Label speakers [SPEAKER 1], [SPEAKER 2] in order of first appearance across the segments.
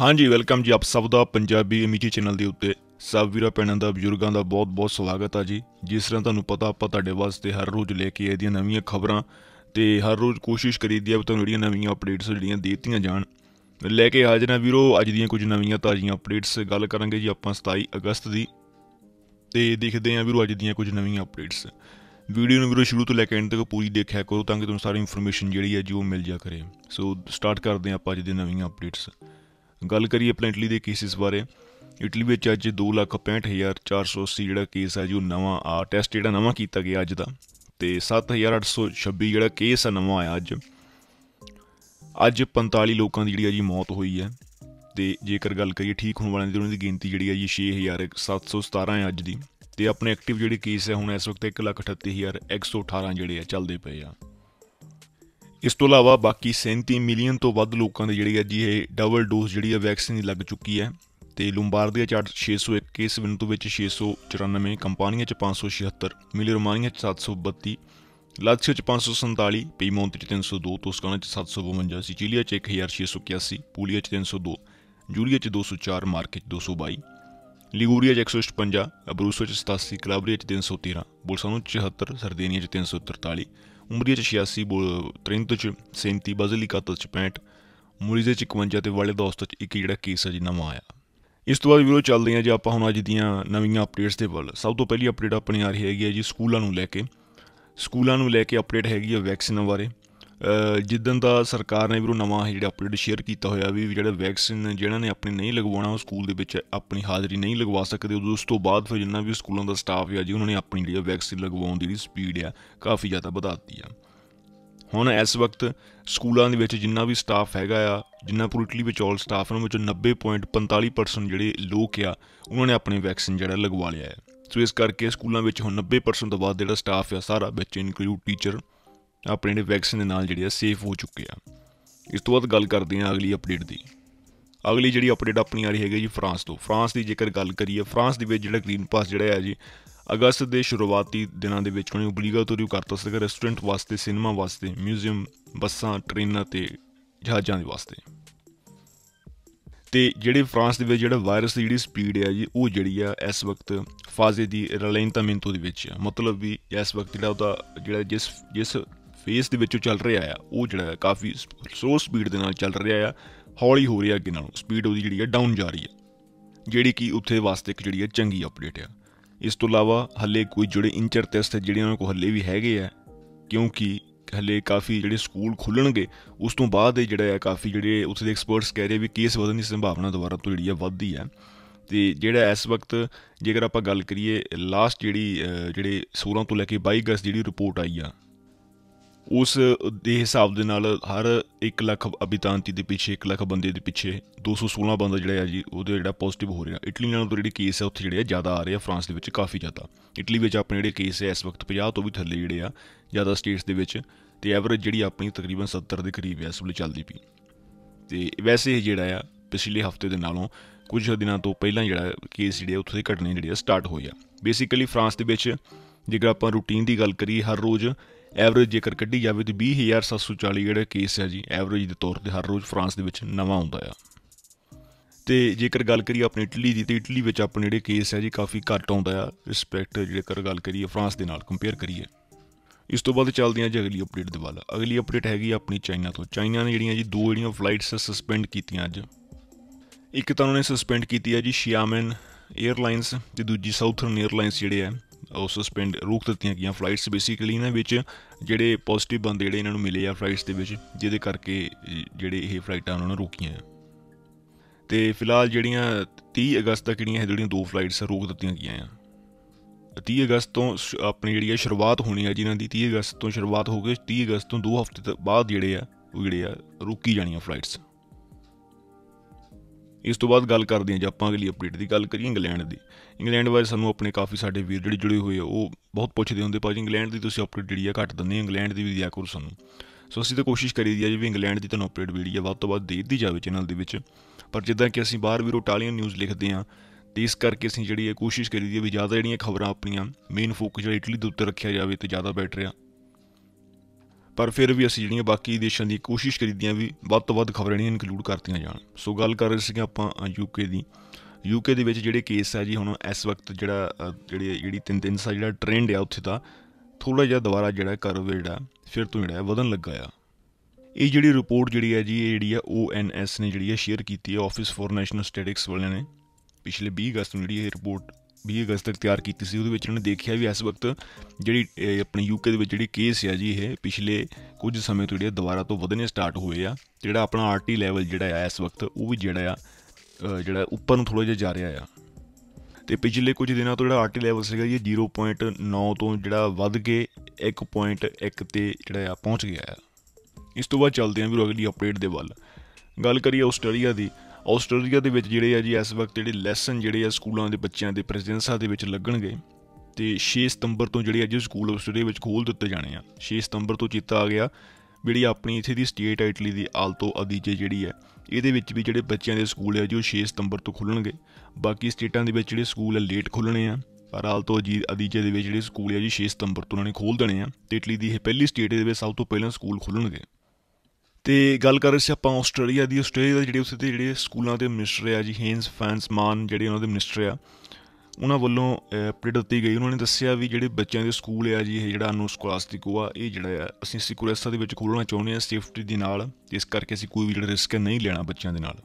[SPEAKER 1] ਹਾਂਜੀ ਵੈਲਕਮ ਜੀ ਆਪ ਸਭ ਦਾ ਪੰਜਾਬੀ ਐਮੀਟੀ ਚੈਨਲ ਦੇ ਉੱਤੇ ਸਭ ਵੀਰਾਂ ਪੈਣਾਂ ਦਾ ਬਜ਼ੁਰਗਾਂ ਦਾ ਬਹੁਤ-ਬਹੁਤ ਸਵਾਗਤ ਆ ਜੀ ਜਿਸ ਤਰ੍ਹਾਂ ਤੁਹਾਨੂੰ ਪਤਾ ਆਪਾਂ ਤੁਹਾਡੇ ਵਾਸਤੇ ਹਰ ਰੋਜ਼ ਲੈ ਕੇ ਆਈਆਂ ਦੀਆਂ ਨਵੀਆਂ ਖਬਰਾਂ ਤੇ ਹਰ ਰੋਜ਼ ਕੋਸ਼ਿਸ਼ ਕਰੀਦੀ ਆ ਤੁਹਾਨੂੰ ਜਿਹੜੀਆਂ ਨਵੀਆਂ ਅਪਡੇਟਸ ਜਿਹੜੀਆਂ ਦਿੱਤੀਆਂ ਜਾਣ ਲੈ ਕੇ ਆ ਜਨਾ ਵੀਰੋ ਅੱਜ ਦੀਆਂ ਕੁਝ ਨਵੀਆਂ ਤਾਜ਼ੀਆਂ ਅਪਡੇਟਸ ਗੱਲ ਕਰਾਂਗੇ ਜੀ ਆਪਾਂ 27 ਅਗਸਤ ਦੀ ਤੇ ਦੇਖਦੇ ਆ ਵੀਰੋ ਅੱਜ ਦੀਆਂ ਕੁਝ ਨਵੀਆਂ ਅਪਡੇਟਸ ਵੀਡੀਓ ਨੂੰ ਵੀਰੋ ਸ਼ੁਰੂ ਤੋਂ ਲੈ ਕੇ ਐਂਡ ਤੱਕ ਪੂਰੀ ਦੇਖਿਆ ਕਰੋ ਤਾਂ ਕਿ ਤੁਹਾਨੂੰ ਸਾਰੀ ਇਨਫੋਰਮੇਸ਼ਨ ਜਿਹੜੀ ਹੈ ਜੀ ਉਹ ਮਿਲ ਜਾ ਕਰੇ ਸੋ ਸਟਾਰਟ ਕਰਦੇ ਆ ਆਪਾਂ ਅੱਜ ਦੀਆਂ ਨਵੀਆਂ ਅਪਡੇਟਸ ਗੱਲ ਕਰੀਏ ਆਪਣੇ ਇਟਲੀ ਦੇ ਕੇਸਿਸ ਬਾਰੇ ਇਟਲੀ ਵਿੱਚ ਅੱਜ 265480 ਜਿਹੜਾ ਕੇਸ ਹੈ ਜੋ ਨਵਾਂ ਆ ਟੈਸਟ ਜਿਹੜਾ ਨਵਾਂ ਕੀਤਾ ਗਿਆ ਅੱਜ ਦਾ ਤੇ 7826 ਜਿਹੜਾ ਕੇਸ ਆ ਨਵਾਂ ਆਇਆ ਅੱਜ ਅੱਜ 45 ਲੋਕਾਂ ਦੀ ਜਿਹੜੀ ਆ ਜੀ ਮੌਤ ਹੋਈ ਹੈ ਤੇ ਜੇਕਰ ਗੱਲ ਕਰੀਏ ਠੀਕ ਹੋਣ ਵਾਲਿਆਂ ਦੀ ਉਹਨਾਂ ਦੀ ਗਿਣਤੀ ਜਿਹੜੀ ਆ ਜੀ 6717 ਹੈ ਅੱਜ ਦੀ ਤੇ ਆਪਣੇ ਐਕਟਿਵ ਜਿਹੜੇ ਕੇਸ ਹੈ ਹੁਣ ਇਸ ਵਕਤ 138118 ਜਿਹੜੇ ਆ ਚੱਲਦੇ ਪਏ ਆ ਇਸ ਤੋਂ ਇਲਾਵਾ ਬਾਕੀ 37 ਮਿਲੀਅਨ ਤੋਂ ਵੱਧ ਲੋਕਾਂ ਦੇ ਜਿਹੜੀ ਹੈ ਜੀ ਇਹ ਡਬਲ ਡੋਜ਼ ਜਿਹੜੀ ਹੈ ਵੈਕਸੀਨ ਦੀ ਲੱਗ ਚੁੱਕੀ ਹੈ ਤੇ ਲੁੰਬਾਰਡੀਆ ਚਾਰਟ 601 ਕੇਸ ਬਿੰਦੂ ਵਿੱਚ 694 ਕੰਪਾਨੀਆਂ ਚ 576 ਮਿਲੀ ਰੋਮਾਨੀਆ ਚ 732 ਲਾਤਸੀਓ ਚ 547 ਪੀਮੋਂਟ ਚ 302 ਤੋਸਕਾਨਾ ਚ 752 ਸਿਚਿਲੀਆ ਚ 1681 ਪੂਲੀਆ ਚ 302 ਜੂਲੀਆ ਚ 204 ਚ 222 ਲਿਗੂਰੀਆ ਚ 156 ਅਬਰੂਸੋ ਚ 87 ਕਲਾਬਰੀਆ ਚ 313 ਬੋਲਸਾਨੋ ਚ 74 ਸਰਦੇਨੀਆ ਚ 343 ਉਮਰੀਏ ਚ 86 32 ਚ 37 ਬਜ਼ਲੀ ਕਾਤਲ ਚ 65 ਮੁਰੀਜ਼ੇ ਚ 51 ਤੇ ਵਾਲੇ ਦੋਸਤ ਚ ਇੱਕ ਜਿਹੜਾ ਕੇਸ ਹੈ ਜੀ ਨਵਾਂ ਆਇਆ ਇਸ ਤੋਂ ਬਾਅਦ ਵੀਰੋ ਚੱਲਦੇ ਹਾਂ ਜੀ ਆਪਾਂ ਹੁਣ ਅੱਜ ਦੀਆਂ ਨਵੀਆਂ ਅਪਡੇਟਸ ਦੇ ਵੱਲ ਸਭ ਤੋਂ ਪਹਿਲੀ ਅਪਡੇਟ ਆਪਣੀ ਆ ਰਹੀ ਹੈਗੀ ਹੈ ਜੀ ਸਕੂਲਾਂ ਨੂੰ ਲੈ ਕੇ ਸਕੂਲਾਂ ਨੂੰ ਲੈ ਕੇ ਅਪਡੇਟ ਹੈਗੀ ਹੈ ਵੈਕਸੀਨਾਂ ਬਾਰੇ ਜਿੱਦਨ ਦਾ ਸਰਕਾਰ ਨੇ ਵੀਰੋ ਨਵਾਂ ਜਿਹੜਾ ਅਪਡੇਟ ਸ਼ੇਅਰ ਕੀਤਾ ਹੋਇਆ ਵੀ ਜਿਹੜੇ ਵੈਕਸੀਨ ਜਿਹਨਾਂ ਨੇ ਆਪਣੀ ਨਹੀਂ ਲਗਵਾਉਣਾ ਉਹ ਸਕੂਲ ਦੇ ਵਿੱਚ ਆਪਣੀ ਹਾਜ਼ਰੀ ਨਹੀਂ ਲਗਵਾ ਸਕਦੇ ਉਸ ਤੋਂ ਬਾਅਦ ਫਿਰ ਜਿੰਨਾ ਵੀ ਸਕੂਲਾਂ ਦਾ ਸਟਾਫ ਆ ਜੀ ਉਹਨਾਂ ਨੇ ਆਪਣੀ ਜਿਹੜੀ ਵੈਕਸੀਨ ਲਗਵਾਉਣ ਦੀ ਜਿਹੜੀ ਸਪੀਡ ਆ ਕਾਫੀ ਜ਼ਿਆਦਾ ਵਧਾਤੀ ਆ ਹੁਣ ਇਸ ਵਕਤ ਸਕੂਲਾਂ ਦੇ ਵਿੱਚ ਜਿੰਨਾ ਵੀ ਸਟਾਫ ਹੈਗਾ ਆ ਜਿੰਨਾ ਪੂਰੀ ਇਟਲੀ ਵਿੱਚ ਆਲ ਸਟਾਫ ਨੂੰ ਵਿੱਚੋਂ 90.45% ਜਿਹੜੇ ਲੋਕ ਆ ਉਹਨਾਂ ਨੇ ਆਪਣੀ ਵੈਕਸੀਨ ਜਿਹੜਾ ਲਗਵਾ ਲਿਆ ਹੈ ਸੋ ਇਸ ਕਰਕੇ ਸਕੂਲਾਂ ਵਿੱਚ ਹੁਣ 90% ਤੋਂ ਬਾਅਦ ਜਿਹੜਾ ਸਟਾਫ ਆ ਸਾਰਾ ਵਿੱਚ ਇਨਕਲੂਡ ਟੀਚਰ ਆਪਣੇ ਨੇ ਵੈਕਸੀਨ ਦੇ ਨਾਲ ਜਿਹੜੀ ਆ ਸੇਫ ਹੋ ਚੁੱਕੇ ਆ ਇਸ ਤੋਂ ਬਾਅਦ ਗੱਲ ਕਰਦੇ ਆ ਅਗਲੀ ਅਪਡੇਟ ਦੀ ਅਗਲੀ ਜਿਹੜੀ ਅਪਡੇਟ ਆਪਣੀ ਆ ਰਹੀ ਹੈਗੀ ਜੀ ਫਰਾਂਸ ਤੋਂ ਫਰਾਂਸ ਦੀ ਜੇਕਰ ਗੱਲ ਕਰੀਏ ਫਰਾਂਸ ਦੇ ਵਿੱਚ ਜਿਹੜਾ ਗ੍ਰੀਨ ਪਾਸ ਜਿਹੜਾ ਹੈ ਜੀ ਅਗਸਤ ਦੇ ਸ਼ੁਰੂਆਤੀ ਦਿਨਾਂ ਦੇ ਵਿੱਚ ਉਹਨੇ ਓਬਲੀਗਾਟੋਰੀ ਕਰਤਾ ਸੀਗਾ ਰੈਸਟੋਰੈਂਟ ਵਾਸਤੇ ਸਿਨੇਮਾ ਵਾਸਤੇ ਮਿਊਜ਼ੀਅਮ ਬੱਸਾਂ ਟ੍ਰੇਨਾਂ ਤੇ ਜਹਾਜ਼ਾਂ ਦੇ ਵਾਸਤੇ ਤੇ ਜਿਹੜੇ ਫਰਾਂਸ ਦੇ ਵਿੱਚ ਜਿਹੜਾ ਵਾਇਰਸ ਦੀ ਜਿਹੜੀ ਸਪੀਡ ਹੈ ਜੀ ਉਹ ਜਿਹੜੀ ਆ ਇਸ ਵਕਤ ਫਾਜ਼ੇ ਦੀ ਰਲੈਂਟਾਮੈਂਟੋ ਦੇ ਵਿੱਚ ਆ ਮਤਲਬ ਵੀ ਇਸ ਵਕਤ ਜਿਹੜਾ ਉਹਦਾ ਜਿਹੜਾ ਜਿਸ ਜਿਸ ਫੇਸ ਦੇ ਵਿੱਚੋਂ ਚੱਲ ਰਿਹਾ ਆ ਉਹ ਜਿਹੜਾ ਹੈ ਕਾਫੀ ਸੋ ਸਪੀਡ ਦੇ ਨਾਲ ਚੱਲ ਰਿਹਾ ਆ ਹੌਲੀ ਹੋ ਰਿਹਾ ਅੱਗੇ ਨਾਲੋਂ ਸਪੀਡ ਉਹਦੀ ਜਿਹੜੀ ਹੈ ਡਾਊਨ ਜਾ ਰਹੀ ਹੈ ਜਿਹੜੀ ਕਿ ਉੱਥੇ ਵਾਸਤੇ ਇੱਕ ਜਿਹੜੀ ਹੈ ਚੰਗੀ ਅਪਡੇਟ ਆ ਇਸ ਤੋਂ ਇਲਾਵਾ ਹੱਲੇ ਕੋਈ ਜਿਹੜੇ ਇੰਚਰ ਟੈਸਟ ਜਿਹੜੇ ਉਹਨਾਂ ਕੋਲ ਹੱਲੇ ਵੀ ਹੈਗੇ ਆ ਕਿਉਂਕਿ ਹੱਲੇ ਕਾਫੀ ਜਿਹੜੇ ਸਕੂਲ ਖੁੱਲਣਗੇ ਉਸ ਤੋਂ ਬਾਅਦ ਇਹ ਜਿਹੜਾ ਹੈ ਕਾਫੀ ਜਿਹੜੇ ਉੱਥੇ ਦੇ ਐਕਸਪਰਟਸ ਕਹਿ ਰਹੇ ਵੀ ਕੇਸ ਵਧਣ ਦੀ ਸੰਭਾਵਨਾ ਦੁਬਾਰਾ ਤੋਂ ਜਿਹੜੀ ਹੈ ਵੱਧਦੀ ਹੈ ਤੇ ਜਿਹੜਾ ਇਸ ਵਕਤ ਜੇਕਰ ਆਪਾਂ ਗੱਲ ਕਰੀਏ ਲਾਸਟ ਜਿਹੜੀ ਜਿਹੜੇ 16 ਤੋਂ ਲੈ ਕੇ 22 ਅਗਸਤ ਜਿਹੜੀ ਰਿਪੋਰਟ ਆਈ ਆ ਉਸ ਦੇ ਹਿਸਾਬ ਦੇ ਨਾਲ ਹਰ 1 ਲੱਖ ਅਬਿਤਾਂਤੀ ਦੇ ਪਿੱਛੇ 1 ਲੱਖ ਬੰਦੇ ਦੇ ਪਿੱਛੇ 216 ਬੰਦਾ ਜਿਹੜਾ ਹੈ ਜੀ ਉਹਦੇ ਜਿਹੜਾ ਪੋਜ਼ਿਟਿਵ ਹੋ ਰਿਹਾ ਇਟਲੀ ਨਾਲੋਂ ਤੋਂ ਜਿਹੜੇ ਕੇਸ ਹੈ ਉੱਥੇ ਜਿਹੜੇ ਆ ਜ਼ਿਆਦਾ ਆ ਰਹੇ ਆ ਫਰਾਂਸ ਦੇ ਵਿੱਚ ਕਾਫੀ ਜ਼ਿਆਦਾ ਇਟਲੀ ਵਿੱਚ ਆਪਣੇ ਜਿਹੜੇ ਕੇਸ ਹੈ ਇਸ ਵਕਤ 50 ਤੋਂ ਵੀ ਥੱਲੇ ਜਿਹੜੇ ਆ ਜ਼ਿਆਦਾ ਸਟੇਟਸ ਦੇ ਵਿੱਚ ਤੇ ਐਵਰੇਜ ਜਿਹੜੀ ਆਪਣੀ ਤਕਰੀਬਨ 70 ਦੇ ਕਰੀਬ ਹੈ ਇਸ ਵੇਲੇ ਚੱਲਦੀ ਪਈ ਤੇ ਵੈਸੇ ਜਿਹੜਾ ਆ ਪਿਛਲੇ ਹਫਤੇ ਦੇ ਨਾਲੋਂ ਕੁਝ ਦਿਨਾਂ ਤੋਂ ਪਹਿਲਾਂ ਜਿਹੜਾ ਕੇਸ ਜਿਹੜੇ ਉੱਥੇ ਦੇ ਘਟਨੇ ਜਿਹੜੇ ਆ ਸਟਾਰਟ ਹੋਏ ਆ ਬੇਸਿਕਲੀ ਫਰਾਂਸ ਦੇ ਵਿੱਚ ਜੇਕਰ ਆਪਾਂ ਰੂਟੀਨ ਦੀ ਗੱਲ ਕਰੀਏ ਹਰ ਰੋਜ਼ ਐਵਰੇਜ ਜੇਕਰ ਕੱਢੀ ਜਾਵੇ ਤੇ 20740 ਜਿਹੜੇ ਕੇਸ ਹੈ ਜੀ ਐਵਰੇਜ ਦੇ ਤੌਰ ਤੇ ਹਰ ਰੋਜ਼ ਫਰਾਂਸ ਦੇ ਵਿੱਚ ਨਵਾਂ ਆਉਂਦਾ ਆ ਤੇ ਜੇਕਰ ਗੱਲ ਕਰੀਏ ਆਪਣੀ ਇਟਲੀ ਦੀ ਤੇ ਇਟਲੀ ਵਿੱਚ ਆਪਣੇ ਜਿਹੜੇ ਕੇਸ ਹੈ ਜੀ ਕਾਫੀ ਘੱਟ ਆਉਂਦਾ ਆ ਰਿਸਪੈਕਟ ਜੇਕਰ ਗੱਲ ਕਰੀਏ ਫਰਾਂਸ ਦੇ ਨਾਲ ਕੰਪੇਅਰ ਕਰੀਏ ਇਸ ਤੋਂ ਬਾਅਦ ਚੱਲਦੇ ਹਾਂ ਜੀ ਅਗਲੀ ਅਪਡੇਟ ਦੇ ਵੱਲ ਅਗਲੀ ਅਪਡੇਟ ਹੈਗੀ ਆਪਣੀ ਚਾਈਨਾ ਤੋਂ ਚਾਈਨਾ ਨੇ ਜਿਹੜੀਆਂ ਜੀ ਦੋ ਜਿਹੜੀਆਂ ਫਲਾਈਟਸ ਸਸਪੈਂਡ ਕੀਤੀਆਂ ਅੱਜ ਇੱਕ ਤਾਂ ਉਹਨੇ ਸਸਪੈਂਡ ਕੀਤੀ ਹੈ ਜੀ ਸ਼ਿਆਮਨ 에ਅਰਲਾਈਨਸ ਤੇ ਦੂਜੀ ਸਾਊਥਰਨ 에ਅਰਲਾਈਨਸ ਜਿਹੜੇ ਆ ਉਹ ਸਸਪੈਂਡ ਰੋਕ ਦਿੱਤੀਆਂ ਗਈਆਂ ਫਲਾਈਟਸ ਬੇਸਿਕਲੀ ਇਹਨਾਂ ਵਿੱਚ ਜਿਹੜੇ ਪੋਜ਼ਿਟਿਵ ਬੰਦੇ ਜਿਹੜੇ ਇਹਨਾਂ ਨੂੰ ਮਿਲੇ ਆ ਫਲਾਈਟਸ ਦੇ ਵਿੱਚ ਜਿਹਦੇ ਕਰਕੇ ਜਿਹੜੇ ਇਹ ਫਲਾਈਟਾਂ ਉਹਨਾਂ ਨੂੰ ਰੋਕੀਆਂ ਤੇ ਫਿਲਹਾਲ ਜਿਹੜੀਆਂ 30 ਅਗਸਤ ਤੱਕ ਜਿਹੜੀਆਂ ਜਿਹੜੀਆਂ ਦੋ ਫਲਾਈਟਸ ਰੋਕ ਦਿੱਤੀਆਂ ਗਈਆਂ ਆ 30 ਅਗਸਤ ਤੋਂ ਆਪਣੀ ਜਿਹੜੀ ਸ਼ੁਰੂਆਤ ਹੋਣੀ ਹੈ ਜਿਨ੍ਹਾਂ ਦੀ 30 ਅਗਸਤ ਤੋਂ ਸ਼ੁਰੂਆਤ ਹੋ ਕੇ 30 ਅਗਸਤ ਤੋਂ 2 ਹਫ਼ਤੇ ਬਾਅਦ ਜਿਹੜੇ ਆ ਉਹ ਜਿਹੜੇ ਆ ਰੁਕੀ ਜਾਣੀਆਂ ਫਲਾਈਟਸ ਇਸ ਤੋਂ ਬਾਅਦ ਗੱਲ ਕਰਦੇ ਹਾਂ ਜੇ ਆਪਾਂ ਅਗਲੀ ਅਪਡੇਟ ਦੀ ਗੱਲ ਕਰੀਏ ਇੰਗਲੈਂਡ ਦੀ ਇੰਗਲੈਂਡ ਬਾਰੇ ਸਾਨੂੰ ਆਪਣੇ ਕਾਫੀ ਸਾਡੇ ਵੀਰ ਜਿਹੜੇ ਜੁੜੇ ਹੋਏ ਆ ਉਹ ਬਹੁਤ ਪੁੱਛਦੇ ਹੁੰਦੇ ਭਾਜੀ ਇੰਗਲੈਂਡ ਦੀ ਤੁਸੀਂ ਅਪਡੇਟ ਜਿਹੜੀ ਆ ਘੱਟ ਦਿੰਦੇ ਇੰਗਲੈਂਡ ਦੀ ਵੀ ਦਿਆ ਕਰੋ ਸਾਨੂੰ ਸੋ ਅਸੀਂ ਤਾਂ ਕੋਸ਼ਿਸ਼ ਕਰੀ ਦੀ ਆ ਜੀ ਵੀ ਇੰਗਲੈਂਡ ਦੀ ਤੁਹਾਨੂੰ ਅਪਡੇਟ ਵੀਡੀਓ ਵੱਧ ਤੋਂ ਵੱਧ ਦੇ ਦਿੱਤੀ ਜਾਵੇ ਚੈਨਲ ਦੇ ਵਿੱਚ ਪਰ ਜਿੱਦਾਂ ਕਿ ਅਸੀਂ ਬਾਹਰ ਵੀਰੋ ਟਾਲੀਅਨ ਨਿਊਜ਼ ਲਿਖਦੇ ਆ ਤੇ ਇਸ ਕਰਕੇ ਅਸੀਂ ਜਿਹੜੀ ਇਹ ਕੋਸ਼ਿਸ਼ ਕਰੀ ਦੀ ਆ ਵੀ ਜ਼ਿਆਦਾ ਜਿਹੜੀਆਂ ਖਬਰਾਂ ਆਪਣੀਆਂ ਮੇਨ ਫੋਕਸ ਜਿਹੜਾ ਇਟਲੀ ਦੇ ਉੱਤੇ ਰੱਖਿਆ ਜਾਵੇ ਤੇ ਜ਼ਿਆਦਾ ਬੈਟਰ ਆ ਪਰ ਫਿਰ ਵੀ ਅਸੀਂ ਜਿਹੜੀਆਂ ਬਾਕੀ ਦੇਸ਼ਾਂ ਦੀ ਕੋਸ਼ਿਸ਼ ਕਰੀਦੀਆਂ ਵੀ ਵੱਧ ਤੋਂ ਵੱਧ ਖਬਰਾਂ ਇਹਨਾਂ ਇਨਕਲੂਡ ਕਰਤੀਆਂ ਜਾਣ ਸੋ ਗੱਲ ਕਰ ਰਹੇ ਸੀ ਕਿ ਆਪਾਂ ਯੂਕੇ ਦੀ ਯੂਕੇ ਦੇ ਵਿੱਚ ਜਿਹੜੇ ਕੇਸ ਹੈ ਜੀ ਹੁਣ ਇਸ ਵਕਤ ਜਿਹੜਾ ਜਿਹੜੀ ਜਿਹੜੀ ਤਿੰਨ ਤਿੰਨ ਸਾਲ ਜਿਹੜਾ ਟ੍ਰੈਂਡ ਆ ਉੱਥੇ ਦਾ ਥੋੜਾ ਜਿਹਾ ਦੁਬਾਰਾ ਜਿਹੜਾ ਕਰਵ ਜਿਹੜਾ ਫਿਰ ਤੋਂ ਜਿਹੜਾ ਵਧਣ ਲੱਗਾ ਆ ਇਹ ਜਿਹੜੀ ਰਿਪੋਰਟ ਜਿਹੜੀ ਹੈ ਜੀ ਇਹ ਜਿਹੜੀ ਆ ONS ਨੇ ਜਿਹੜੀ ਆ ਸ਼ੇਅਰ ਕੀਤੀ ਹੈ ਆਫਿਸ ਫੋਰ ਨੈਸ਼ਨਲ ਸਟੈਟਿਕਸ ਵਾਲਿਆਂ ਨੇ ਪਿਛਲੇ 20 ਅਗਸਤ ਨੂੰ ਜਿਹੜੀ ਇਹ ਰਿਪੋਰਟ 20 ਅਗਸਤ ਤੱਕ ਤਿਆਰ ਕੀਤੀ ਸੀ ਉਹਦੇ ਵਿੱਚ ਉਹਨਾਂ ਨੇ ਦੇਖਿਆ ਵੀ ਇਸ ਵਕਤ ਜਿਹੜੀ ਆਪਣੇ ਯੂਕੇ ਦੇ ਵਿੱਚ ਜਿਹੜੀ ਕੇਸ ਆ ਜੀ ਇਹ ਪਿਛਲੇ ਕੁਝ ਸਮੇਂ ਤੋਂ ਜਿਹੜੇ ਦੁਬਾਰਾ ਤੋਂ ਵਧਨੇ ਸਟਾਰਟ ਹੋਏ ਆ ਜਿਹੜਾ ਆਪਣਾ ਆਰਟੀ ਲੈਵਲ ਜਿਹੜਾ ਆ ਇਸ ਵਕਤ ਉਹ ਵੀ ਜਿਹੜਾ ਆ ਜਿਹੜਾ ਉੱਪਰ ਨੂੰ ਥੋੜਾ ਜਿਹਾ ਜਾ ਰਿਹਾ ਆ ਤੇ ਪਿਛਲੇ ਕੁਝ ਦਿਨਾਂ ਤੋਂ ਜਿਹੜਾ ਆਰਟੀ ਲੈਵਲ ਸੀਗਾ ਇਹ 0.9 ਤੋਂ ਜਿਹੜਾ ਵੱਧ ਕੇ 1.1 ਤੇ ਜਿਹੜਾ ਆ ਪਹੁੰਚ ਗਿਆ ਆ ਇਸ ਤੋਂ ਬਾਅਦ ਚੱਲਦੇ ਆਂ ਵੀਰੋ ਅਗਲੀ ਅਪਡੇਟ ਦੇ ਵੱਲ ਗੱਲ ਕਰੀਏ ਆਸਟ੍ਰੇਲੀਆ ਦੀ ਆਸਟ੍ਰੇਲੀਆ ਦੇ ਵਿੱਚ ਜਿਹੜੇ ਆ ਜੀ ਇਸ ਵਕਤ ਜਿਹੜੇ ਲੈਸਨ ਜਿਹੜੇ ਆ ਸਕੂਲਾਂ ਦੇ ਬੱਚਿਆਂ ਦੇ ਪ੍ਰੈਜ਼ੀਡੈਂਸਾਂ ਦੇ ਵਿੱਚ ਲੱਗਣਗੇ ਤੇ 6 ਸਤੰਬਰ ਤੋਂ ਜਿਹੜੇ ਅੱਜ ਸਕੂਲ ਆਸਟ੍ਰੇਲੀਆ ਵਿੱਚ ਖੋਲ ਦਿੱਤੇ ਜਾਣੇ ਆ 6 ਸਤੰਬਰ ਤੋਂ ਚੇਤਾ ਆ ਗਿਆ ਜਿਹੜੀ ਆਪਣੀ ਇਥੇ ਦੀ ਸਟੇਟ ਇਟਲੀ ਦੀ ਆਲਤੋ ਅਦੀਜੇ ਜਿਹੜੀ ਹੈ ਇਹਦੇ ਵਿੱਚ ਵੀ ਜਿਹੜੇ ਬੱਚਿਆਂ ਦੇ ਸਕੂਲ ਹੈ ਜੀ ਉਹ 6 ਸਤੰਬਰ ਤੋਂ ਖੁੱਲਣਗੇ ਬਾਕੀ ਸਟੇਟਾਂ ਦੇ ਵਿੱਚ ਜਿਹੜੇ ਸਕੂਲ ਹੈ ਲੇਟ ਖੁੱਲਣੇ ਆ ਪਰ ਆਲਤੋ ਜੀ ਅਦੀਜੇ ਦੇ ਵਿੱਚ ਜਿਹੜੇ ਸਕੂਲ ਹੈ ਜੀ 6 ਸਤੰਬਰ ਤੋਂ ਉਹਨਾਂ ਨੇ ਖੋਲ ਦੇਣੇ ਆ ਤੇ ਇਟਲੀ ਦੀ ਇਹ ਪਹਿਲੀ ਸਟੇਟ ਦੇ ਵਿੱਚ ਸਭ ਤੋਂ ਪਹਿਲਾਂ ਸਕੂਲ ਖੁੱਲਣਗੇ ਤੇ ਗੱਲ ਕਰ ਰਹੇ ਸੀ ਆਪਾਂ ਆਸਟ੍ਰੇਲੀਆ ਦੀ ਆਸਟ੍ਰੇਲੀਆ ਦੇ ਜਿਹੜੇ ਉਸ ਦੇ ਜਿਹੜੇ ਸਕੂਲਾਂ ਦੇ ਮਿਨਿਸਟਰ ਆ ਜੀ ਹੇਨਸ ਮਾਨ ਜਿਹੜੇ ਉਹਨਾਂ ਦੇ ਮਿਨਿਸਟਰ ਆ ਉਹਨਾਂ ਵੱਲੋਂ ਅਪਡੇਟ ਦਿੱਤੀ ਗਈ ਉਹਨਾਂ ਨੇ ਦੱਸਿਆ ਵੀ ਜਿਹੜੇ ਬੱਚਿਆਂ ਦੇ ਸਕੂਲ ਆ ਜੀ ਇਹ ਜਿਹੜਾ ਅਨੁਸਕੋਲਾਸਟਿਕ ਆ ਇਹ ਜਿਹੜਾ ਆ ਅਸੀਂ ਸਿਕਿਉਰਿਟੀ ਦੇ ਵਿੱਚ ਖੋਲਣਾ ਚਾਹੁੰਦੇ ਆ ਸੇਫਟੀ ਦੇ ਨਾਲ ਇਸ ਕਰਕੇ ਅਸੀਂ ਕੋਈ ਵੀ ਜਿਹੜਾ ਰਿਸਕ ਨਹੀਂ ਲੈਣਾ ਬੱਚਿਆਂ ਦੇ ਨਾਲ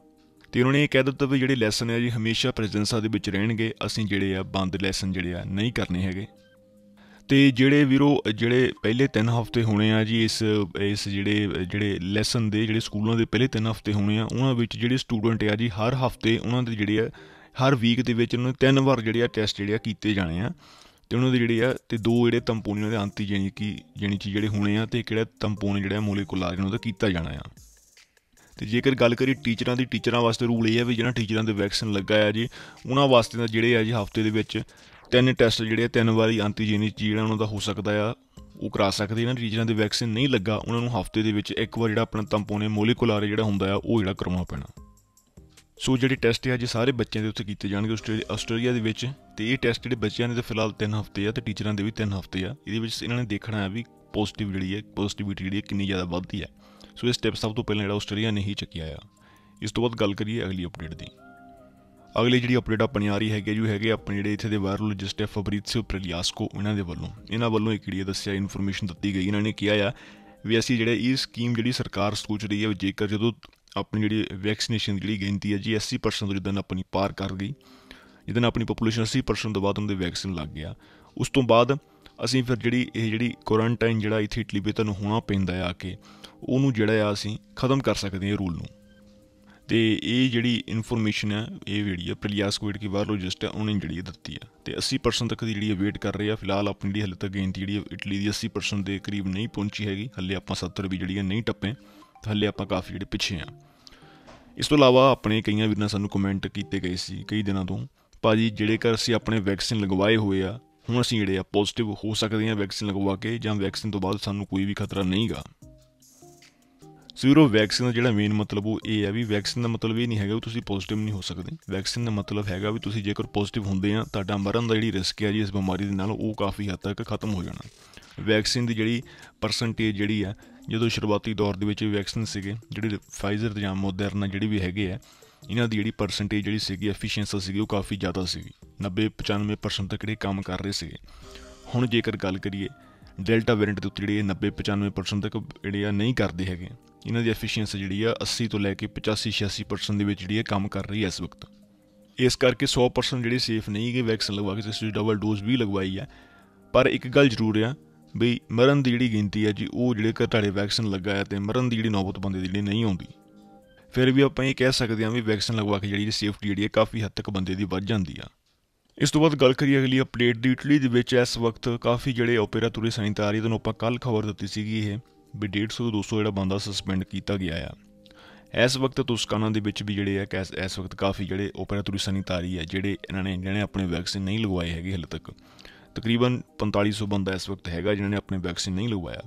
[SPEAKER 1] ਤੇ ਉਹਨਾਂ ਨੇ ਇਹ ਕਹਿ ਦਿੱਤਾ ਵੀ ਜਿਹੜੇ ਲੈਸਨ ਆ ਜੀ ਹਮੇਸ਼ਾ ਪ੍ਰੈਜ਼ੈਂਸਾ ਦੇ ਵਿੱਚ ਰਹਿਣਗੇ ਅਸੀਂ ਜਿਹੜੇ ਆ ਬੰਦ ਲੈਸਨ ਜਿਹੜੇ ਆ ਨਹੀਂ ਕਰਨੇ ਹੈਗੇ ਤੇ ਜਿਹੜੇ ਵੀਰੋ ਜਿਹੜੇ ਪਹਿਲੇ 3 ਹਫ਼ਤੇ ਹੋਣੇ ਆ ਜੀ ਇਸ ਇਸ ਜਿਹੜੇ ਜਿਹੜੇ ਲੈਸਨ ਦੇ ਜਿਹੜੇ ਸਕੂਲਾਂ ਦੇ ਪਹਿਲੇ 3 ਹਫ਼ਤੇ ਹੋਣੇ ਆ ਉਹਨਾਂ ਵਿੱਚ ਜਿਹੜੇ ਸਟੂਡੈਂਟ ਆ ਜੀ ਹਰ ਹਫ਼ਤੇ ਉਹਨਾਂ ਦੇ ਜਿਹੜੇ ਆ ਹਰ ਵੀਕ ਦੇ ਵਿੱਚ ਉਹਨਾਂ ਨੂੰ ਤਿੰਨ ਵਾਰ ਜਿਹੜੇ ਆ ਟੈਸਟ ਜਿਹੜੇ ਆ ਕੀਤੇ ਜਾਣੇ ਆ ਤੇ ਉਹਨਾਂ ਦੇ ਜਿਹੜੇ ਆ ਤੇ ਦੋ ਜਿਹੜੇ ਤੰਪੋਨੀ ਦੇ ਦੇ ਜਿਹੜੀ ਕੀ ਜਾਨੀ ਕਿ ਜਿਹੜੇ ਹੋਣੇ ਆ ਤੇ ਕਿਹੜਾ ਤੰਪੋਨੀ ਜਿਹੜਾ ਮੋਲੀਕੂਲਾਰ ਜਿਹਨੂੰ ਦਾ ਕੀਤਾ ਜਾਣਾ ਆ ਤੇ ਜੇਕਰ ਗੱਲ ਕਰੀ ਟੀਚਰਾਂ ਦੀ ਟੀਚਰਾਂ ਵਾਸਤੇ ਰੂਲ ਇਹ ਆ ਵੀ ਜਿਹੜਾ ਟੀਚਰਾਂ ਦੇ ਵੈਕਸੀਨ ਲੱਗਾ ਆ ਜੀ ਉਹਨਾਂ ਵਾਸਤੇ ਦਾ ਜਿਹੜੇ ਆ ਜੀ ਹਫਤੇ ਦੇ ਵਿੱਚ ਤਿੰਨ ਟੈਸਟ ਜਿਹੜੇ ਤਿੰਨ ਵਾਰੀ ਐਂਟੀਜੈਨਿਕ ਜਿਹੜਾ ਉਹਨਾਂ ਦਾ ਹੋ ਸਕਦਾ ਆ ਉਹ ਕਰਾ ਸਕਦੇ ਇਹਨਾਂ ਰੀਜਨਾਂ ਦੇ ਵੈਕਸੀਨ ਨਹੀਂ ਲੱਗਾ ਉਹਨਾਂ ਨੂੰ ਹਫਤੇ ਦੇ ਵਿੱਚ ਇੱਕ ਵਾਰ ਜਿਹੜਾ ਆਪਣਾ ਤੰਪੋਨੇ ਮੋਲੀਕੂਲਰ ਜਿਹੜਾ ਹੁੰਦਾ ਆ ਉਹ ਜਿਹੜਾ ਕਰਵਾਉਣਾ ਪੈਣਾ ਸੋ ਜਿਹੜੇ ਟੈਸਟ ਹੈ ਜੇ ਸਾਰੇ ਬੱਚਿਆਂ ਦੇ ਉੱਤੇ ਕੀਤੇ ਜਾਣਗੇ ਆਸਟ੍ਰੇਲੀਆ ਦੇ ਵਿੱਚ ਤੇ ਇਹ ਟੈਸਟ ਜਿਹੜੇ ਬੱਚਿਆਂ ਦੇ ਤਾਂ ਫਿਲਹਾਲ 3 ਹਫ਼ਤੇ ਆ ਤੇ ਟੀਚਰਾਂ ਦੇ ਵੀ 3 ਹਫ਼ਤੇ ਆ ਇਹਦੇ ਵਿੱਚ ਇਹਨਾਂ ਨੇ ਦੇਖਣਾ ਹੈ ਵੀ ਪੋਜ਼ਿਟਿਵ ਜਿਹੜੀ ਹੈ ਪੋਜ਼ਿਟਿਵਿਟੀ ਜਿਹੜੀ ਕਿੰਨੀ ਜ਼ਿਆਦਾ ਵੱਧਦੀ ਹੈ ਸੋ ਇਹ ਸਟੈਪ ਸਭ ਤੋਂ ਪਹਿਲਾਂ ਜਿਹੜਾ ਆਸਟ੍ਰੇਲੀਆ ਨੇ ਹੀ ਚੱਕਿਆ ਆ ਇਸ ਤੋਂ ਬਾਅਦ ਗੱਲ ਕਰੀਏ ਅਗਲੀ ਅਪਡੇਟ ਦੀ ਅਗਲੀ ਜਿਹੜੀ ਅਪਡੇਟ ਆਪਣੀ ਆ ਰਹੀ ਹੈਗੀ ਜੀ ਹੈਗੇ ਆਪਣੇ ਜਿਹੜੇ ਇੱਥੇ ਦੇ ਵਾਇਰੋਲੋਜਿਸਟ ਹੈ ਫਬਰੀਸੀਓ ਪ੍ਰਿਲਿਆਸਕੋ ਉਹਨਾਂ ਦੇ ਵੱਲੋਂ ਇਹਨਾਂ ਵੱਲੋਂ ਇੱਕ ਜਿਹੜੀ ਦੱਸਿਆ ਇਨਫੋਰਮੇਸ਼ਨ ਦਿੱਤੀ ਗਈ ਇਹਨਾਂ ਨੇ ਕਿਹਾ ਆ ਵੀ ਅਸੀਂ ਜਿਹੜੇ ਇਹ ਸਕੀਮ ਜਿਹੜੀ ਸਰਕਾਰ ਸੋਚ ਰਹੀ ਹੈ ਜੇਕਰ ਜਦੋਂ ਆਪਣੀ ਜਿਹੜੀ ਵੈਕਸੀਨੇਸ਼ਨ ਦੀ ਜਿਹੜੀ ਗਿਣਤੀ ਹੈ ਜੀ 80% ਤੋਂ ਜਦੋਂ ਆਪਣੀ ਪਾਰ ਕਰ ਗਈ ਜਦੋਂ ਆਪਣੀ ਪੋਪੂਲੇਸ਼ਨ 80% ਤੋਂ ਬਾਅਦ ਉਹਨਾਂ ਦੇ ਵੈਕਸੀਨ ਲੱਗ ਗਿਆ ਉਸ ਤੋਂ ਬਾਅਦ ਅਸੀਂ ਫਿਰ ਜਿਹੜੀ ਇਹ ਜਿਹੜੀ ਕੁਆਰੰਟਾਈਨ ਜਿਹੜਾ ਇਥੇ ਇਟਲੀ ਵਿੱਚ ਤੁਹਾਨੂੰ ਹੋਣਾ ਪੈਂਦਾ ਆ ਕੇ ਉਹਨੂੰ ਜਿਹੜਾ ਆ ਅਸੀਂ ਖਤਮ ਕਰ ਸਕਦੇ ਹਾਂ ਇਹ ਰੂਲ ਨੂੰ ਤੇ ਇਹ ਜਿਹੜੀ ਇਨਫੋਰਮੇਸ਼ਨ ਹੈ ਇਹ ਜਿਹੜੀ ਹੈ ਕੁਇਡ ਕੀ ਬਾਹਰ ਲੌਜਿਸਟ ਹੈ ਉਹਨੇ ਜਿਹੜੀ ਦਿੱਤੀ ਹੈ ਤੇ 80% ਤੱਕ ਦੀ ਜਿਹੜੀ ਵੇਟ ਕਰ ਰਹੀ ਆ ਫਿਲਹਾਲ ਆਪਣੀ ਜਿਹੜੀ ਹਲੇ ਤੱਕ ਗਿਣਤੀ ਜਿਹੜੀ ਇਟਲੀ ਦੀ 80% ਦੇ ਕਰੀਬ ਨਹੀਂ ਪਹੁੰਚੀ ਹੈਗੀ ਹੱਲੇ ਆਪਾਂ 70 ਵੀ ਜਿਹੜੀਆਂ ਨਹੀਂ ਟੱਪੇ ਤਾਂ ਹੱਲੇ ਆਪਾਂ ਕਾਫੀ ਜਿਹੜੇ ਪਿੱਛੇ ਆ ਇਸ ਤੋਂ ਇਲਾਵਾ ਆਪਣੇ ਕਈਆਂ ਵੀਰਾਂ ਸਾਨੂੰ ਕਮੈਂਟ ਕੀਤੇ ਗਏ ਸੀ ਕਈ ਦਿਨਾਂ ਤੋਂ ਭਾਜੀ ਜਿਹੜੇ ਕਰ ਅਸੀਂ ਆਪਣੇ ਵੈਕਸੀਨ ਲਗਵਾਏ ਹੋਏ ਆ ਹੁਣ ਅਸੀਂ ਜਿਹੜੇ ਆ ਪੋਜ਼ਿਟਿਵ ਹੋ ਸਕਦੇ ਆ ਵੈਕਸੀਨ ਲਗਵਾ ਕੇ ਜਾਂ ਵੈਕਸੀਨ ਤੋਂ ਬਾਅਦ ਸਾਨੂੰ ਕੋਈ ਵੀ ਖਤਰਾ ਨਹੀਂਗਾ ਸਿਰੋ ਵੈਕਸੀਨ ਦਾ ਜਿਹੜਾ ਮੇਨ ਮਤਲਬ ਉਹ ਇਹ ਹੈ ਵੀ ਵੈਕਸੀਨ ਦਾ ਮਤਲਬ ਇਹ ਨਹੀਂ ਹੈਗਾ ਵੀ ਤੁਸੀਂ ਪੋਜ਼ਿਟਿਵ ਨਹੀਂ ਹੋ ਸਕਦੇ ਵੈਕਸੀਨ ਦਾ ਮਤਲਬ ਹੈਗਾ ਵੀ ਤੁਸੀਂ ਜੇਕਰ ਪੋਜ਼ਿਟਿਵ ਹੁੰਦੇ ਆ ਤੁਹਾਡਾ ਮਰਨ ਦਾ ਜਿਹੜੀ ਰਿਸਕ ਹੈ ਜੀ ਇਸ ਬਿਮਾਰੀ ਦੇ ਨਾਲ ਉਹ ਕਾਫੀ ਹੱਦ ਤੱਕ ਖਤਮ ਹੋ ਜਾਣਾ ਵੈਕਸੀਨ ਦੀ ਜਿਹੜੀ ਪਰਸੈਂਟੇਜ ਜਿਹੜੀ ਆ ਜਦੋਂ ਸ਼ੁਰੂਆਤੀ ਦੌਰ ਦੇ ਵਿੱਚ ਵੈਕਸੀਨ ਸੀਗੇ ਜਿਹੜੇ ਫਾਈਜ਼ਰ ਜਾਂ ਮੋਡਰਨਾ ਜਿਹੜੀ ਵੀ ਹੈਗੇ ਆ ਇਹਨਾਂ ਦੀ ਜਿਹੜੀ ਪਰਸੈਂਟੇਜ ਜਿਹੜੀ ਸੀਗੀ ਐਫੀਸ਼ੀਐਂਸੀ ਸੀਗੀ ਉਹ ਕਾਫੀ ਜ਼ਿਆਦਾ ਸੀਗੀ 90 95% ਤੱਕ ਇਹ ਕੰਮ ਕਰ ਰਹੇ ਸੀਗੇ ਹੁਣ ਜੇਕਰ ਗੱਲ ਕਰੀਏ ਡੈਲਟਾ ਵੇਰੀਐਂਟ ਦੇ ਉੱਤੇ ਜਿਹੜੀ 90 95% ਤੱਕ ਜਿਹੜੀ ਆ ਨਹੀਂ ਕਰਦੇ ਹੈਗੇ ਇਹਨਾਂ ਦੀ ਐਫੀਸ਼ੀਐਂਸੀ ਜਿਹੜੀ ਆ 80 ਤੋਂ ਲੈ ਕੇ 85 86% ਦੇ ਵਿੱਚ ਜਿਹੜੀ ਆ ਕੰਮ ਕਰ ਰਹੀ ਹੈ ਇਸ ਵਕਤ ਇਸ ਕਰਕੇ 100% ਜਿਹੜੀ ਸੇਫ ਨਹੀਂ ਕਿ ਵੈਕਸੀਨ ਲਗਵਾ ਕੇ ਤੁਸੀਂ ਡਬਲ ਡੋਜ਼ ਵੀ ਲਗਵਾਈ ਆ ਪਰ ਇੱਕ ਗੱਲ ਜ਼ਰੂਰ ਆ ਵੀ ਮਰਨ ਦੀ ਜਿਹੜੀ ਗਿਣਤੀ ਹੈ ਜੀ ਉਹ ਜਿਹੜੇ ਘਟਾਲੇ ਵੈਕਸੀਨ ਲਗਾਇਆ ਤੇ ਮਰਨ ਦੀ ਜਿਹੜੀ ਨੌਬਤ ਬੰਦੇ ਦੀ ਜਿਹੜੀ ਨਹੀਂ ਆਉਂਦੀ ਫਿਰ ਵੀ ਆਪਾਂ ਇਹ ਕਹਿ ਸਕਦੇ ਹਾਂ ਵੀ ਵੈਕਸੀਨ ਲਗਵਾ ਕੇ ਜਿਹੜੀ ਸੇਫਟੀ ਜਿਹੜੀ ਆ ਕਾਫੀ ਹੱਦ ਤੱਕ ਬੰਦੇ ਦੀ ਵੱਧ ਜਾਂਦੀ ਆ ਇਸ ਤੋਂ ਬਾਅਦ ਗੱਲ ਕਰੀਏ ਅਗਲੀ ਅਪਡੇਟ ਦੀ ਇਟਲੀ ਦੇ ਵਿੱਚ ਇਸ ਵਕਤ ਕਾਫੀ ਜਿਹੜੇ ਓਪੇਰਾ ਤੁਰੇ ਸੈਨਿਟਾਰੀ ਤੁਹਾਨੂੰ ਆਪਾਂ ਕੱਲ ਖਬਰ ਦਿੱਤੀ ਸੀਗੀ ਇਹ ਵੀ 150 ਤੋਂ 200 ਜਿਹੜਾ ਬੰਦਾ ਸਸਪੈਂਡ ਕੀਤਾ ਗਿਆ ਆ ਇਸ ਵਕਤ ਤੁਸਕਾਨਾ ਦੇ ਵਿੱਚ ਵੀ ਜਿਹੜੇ ਆ ਇਸ ਵਕਤ ਕਾਫੀ ਜਿਹੜੇ ਓਪੇਰਾ ਤੁਰੀ ਸੈਨਿਟਾਰੀ ਆ ਜਿਹੜੇ ਇਹਨਾਂ ਨੇ ਜਿਹਨੇ ਆਪਣੇ ਵੈਕਸੀਨ ਨਹੀਂ ਲਗਵਾਏ ਹੈਗੇ ਹਲੇ ਤੱਕ ਤਕਰੀਬਨ 4500 ਬੰਦਾ ਇਸ ਵਕਤ ਹੈਗਾ ਜਿਨ੍ਹਾਂ ਨੇ ਆਪਣੇ ਵੈਕਸੀਨ ਨਹੀਂ ਲਗਵਾਇਆ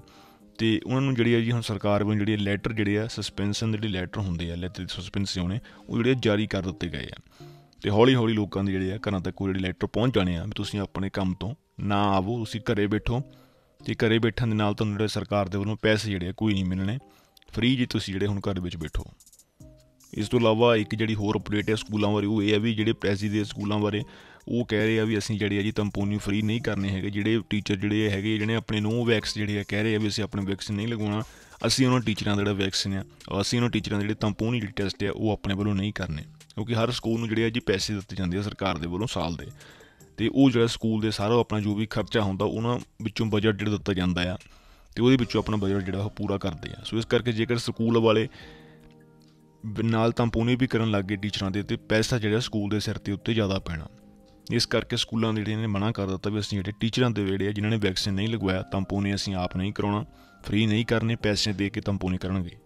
[SPEAKER 1] ਤੇ ਉਹਨਾਂ ਨੂੰ ਜਿਹੜੀ ਹੈ ਜੀ ਹੁਣ ਸਰਕਾਰ ਵੱਲੋਂ ਜਿਹੜੀ ਲੈਟਰ ਜਿਹੜੇ ਆ ਸਸਪੈਂਸ਼ਨ ਦੇ ਜਿਹੜੇ ਲੈਟਰ ਹੁੰਦੇ ਆ ਲੈਟਰ ਸਸਪੈਂਸ਼ਨ ਹੋਣੇ ਉਹ ਜਿਹੜੇ ਜਾਰੀ ਕਰ ਦਿੱਤੇ ਗਏ ਆ ਤੇ ਹੌਲੀ-ਹੌਲੀ ਲੋਕਾਂ ਦੀ ਜਿਹੜੀ ਆ ਘਰਾਂ ਤੱਕ ਜਿਹੜੀ ਲੈਟਰ ਪਹੁੰਚ ਜਾਣੇ ਆ ਤੁਸੀਂ ਆਪਣੇ ਕੰਮ ਤੋਂ ਨਾ ਆਵੋ ਤੁਸੀਂ ਘਰੇ ਬੈਠੋ ਤੇ ਘਰੇ ਬੈਠਣ ਦੇ ਨਾਲ ਤੁਹਾਨੂੰ ਜਿਹੜੇ ਸਰਕਾਰ ਦੇ ਵੱਲੋਂ ਪੈਸੇ ਜਿਹੜੇ ਆ ਕੋਈ ਨਹੀਂ ਮਿਲਣੇ ਫ੍ਰੀ ਜੀ ਤੁਸੀਂ ਜਿਹੜੇ ਹੁਣ ਘਰ ਵਿੱਚ ਬੈਠੋ ਇਸ ਤੋਂ ਇਲਾਵਾ ਇੱਕ ਜਿਹੜੀ ਹੋਰ ਅਪਡੇਟ ਹੈ ਸਕੂਲਾਂ ਬਾਰੇ ਉਹ ਇਹ ਹੈ ਵੀ ਜਿਹੜੇ ਪ੍ਰੈਸੀ ਸਕੂਲਾਂ ਬਾਰੇ ਉਹ ਕਹਿ ਰਹੇ ਆ ਵੀ ਅਸੀਂ ਜਿਹੜੇ ਆ ਜੀ ਤੰਪੂਨੀ ਫ੍ਰੀ ਨਹੀਂ ਕਰਨੇ ਹੈਗੇ ਜਿਹੜੇ ਟੀਚਰ ਜਿਹੜੇ ਹੈਗੇ ਜਿਹੜੇ ਆਪਣੇ ਨੋ ਵੈਕਸ ਜਿਹੜੇ ਆ ਕਹਿ ਰਹੇ ਆ ਵੀ ਅਸੀਂ ਆਪਣੇ ਵੈਕਸ ਨਹੀਂ ਲਗਾਉਣਾ ਅਸੀਂ ਉਹਨਾਂ ਟੀਚਰਾਂ ਦਾ ਜਿਹੜਾ ਵੈਕਸੀਨ ਆ ਅਸੀਂ ਉਹਨਾਂ ਟੀਚਰਾਂ ਦੇ ਜਿਹੜੇ ਤੰਪੂਨੀ ਟੈਸਟ ਆ ਉਹ ਆਪਣੇ ਵੱਲੋਂ ਨਹੀਂ ਕਰਨੇ ਕਿਉਂਕਿ ਹਰ ਸਕੂਲ ਨੂੰ ਜਿਹੜੇ ਆ ਜੀ ਪੈਸੇ ਦਿੱਤੇ ਜਾਂਦੇ ਆ ਸਰਕਾਰ ਦੇ ਵੱਲੋਂ ਸਾਲ ਦੇ ਤੇ ਉਹ ਜਿਹੜਾ ਸਕੂਲ ਦੇ ਸਾਰਾ ਆਪਣਾ ਜੋ ਵੀ ਖਰਚਾ ਹੁੰਦਾ ਉਹਨਾਂ ਵਿੱਚੋਂ ਬਜਟ ਜਿਹੜਾ ਦਿੱਤਾ ਜਾਂਦਾ ਆ ਤੇ ਉਹਦੇ ਵਿੱਚੋਂ ਆਪਣਾ ਬਜਟ ਜਿਹੜਾ ਉਹ ਪੂਰਾ ਕਰਦੇ ਆ ਸੋ ਇਸ ਕਰਕੇ ਜੇਕਰ ਸਕੂਲ ਵਾਲੇ ਨਾਲ ਤਾਂ ਪੂਨੇ ਵੀ ਕਰਨ ਲੱਗੇ ਟੀਚਰਾਂ ਦੇ ਤੇ ਪੈਸਾ ਜਿਹੜਾ ਸਕੂਲ ਦੇ ਸਿਰ ਤੇ ਉੱਤੇ ਜ਼ਿਆਦਾ ਪੈਣਾ ਇਸ ਕਰਕੇ ਸਕੂਲਾਂ ਦੇ ਜਿਹੜੇ ਨੇ ਮਨਾ ਕਰ ਦਿੱਤਾ ਵੀ ਅਸੀਂ ਜਿਹੜੇ ਟੀਚਰਾਂ ਦੇ ਵੇੜੇ ਆ ਜਿਨ੍ਹਾਂ ਨੇ ਵੈਕਸੀਨ ਨਹੀਂ ਲਗਵਾਇਆ ਤਾਂ ਪੂਨੇ ਅਸੀਂ ਆਪ ਨਹੀਂ ਕਰਾਉਣਾ ਫ੍ਰੀ ਨਹੀਂ ਕਰਨੇ ਪੈਸੇ ਦੇ ਕੇ ਤਾਂ ਪੂਨੇ ਕਰਨਗੇ